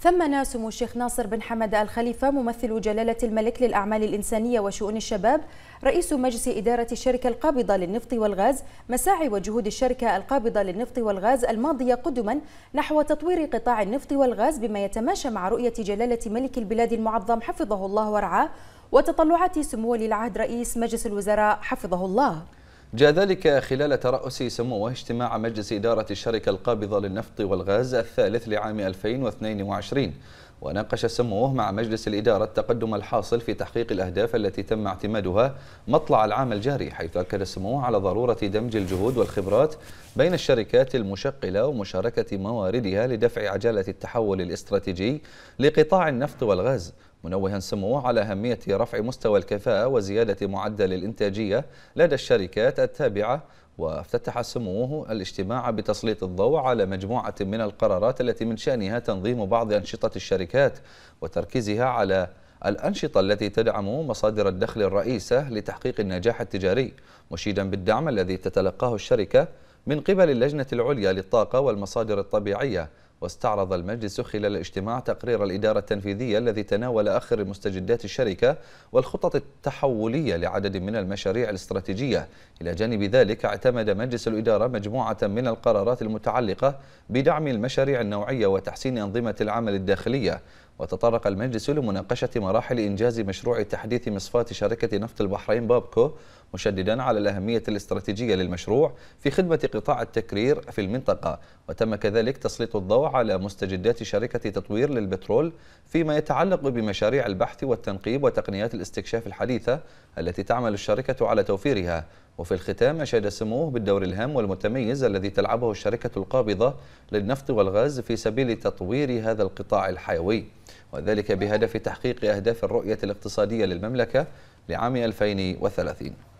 ثم ناسم الشيخ ناصر بن حمد الخليفة ممثل جلالة الملك للأعمال الإنسانية وشؤون الشباب رئيس مجلس إدارة الشركة القابضة للنفط والغاز مساعي وجهود الشركة القابضة للنفط والغاز الماضية قدما نحو تطوير قطاع النفط والغاز بما يتماشى مع رؤية جلالة ملك البلاد المعظم حفظه الله ورعاه وتطلعات سمو ولي العهد رئيس مجلس الوزراء حفظه الله جاء ذلك خلال ترأس سموه اجتماع مجلس إدارة الشركة القابضة للنفط والغاز الثالث لعام 2022 وناقش سموه مع مجلس الإدارة التقدم الحاصل في تحقيق الأهداف التي تم اعتمادها مطلع العام الجاري حيث أكد سموه على ضرورة دمج الجهود والخبرات بين الشركات المشقلة ومشاركة مواردها لدفع عجلة التحول الاستراتيجي لقطاع النفط والغاز منوها سموه على أهمية رفع مستوى الكفاءة وزيادة معدل الإنتاجية لدى الشركات التابعة وافتتح سموه الاجتماع بتسليط الضوء على مجموعة من القرارات التي من شأنها تنظيم بعض أنشطة الشركات وتركيزها على الأنشطة التي تدعم مصادر الدخل الرئيسة لتحقيق النجاح التجاري مشيدا بالدعم الذي تتلقاه الشركة من قبل اللجنة العليا للطاقة والمصادر الطبيعية واستعرض المجلس خلال الاجتماع تقرير الإدارة التنفيذية الذي تناول آخر مستجدات الشركة والخطط التحولية لعدد من المشاريع الاستراتيجية إلى جانب ذلك اعتمد مجلس الإدارة مجموعة من القرارات المتعلقة بدعم المشاريع النوعية وتحسين أنظمة العمل الداخلية وتطرق المجلس لمناقشة مراحل إنجاز مشروع تحديث مصفاة شركة نفط البحرين بابكو مشددا على الأهمية الاستراتيجية للمشروع في خدمة قطاع التكرير في المنطقة وتم كذلك تسليط الضوء على مستجدات شركة تطوير للبترول فيما يتعلق بمشاريع البحث والتنقيب وتقنيات الاستكشاف الحديثة التي تعمل الشركة على توفيرها وفي الختام أشاد سموه بالدور الهام والمتميز الذي تلعبه الشركة القابضة للنفط والغاز في سبيل تطوير هذا القطاع الحيوي وذلك بهدف تحقيق أهداف الرؤية الاقتصادية للمملكة لعام 2030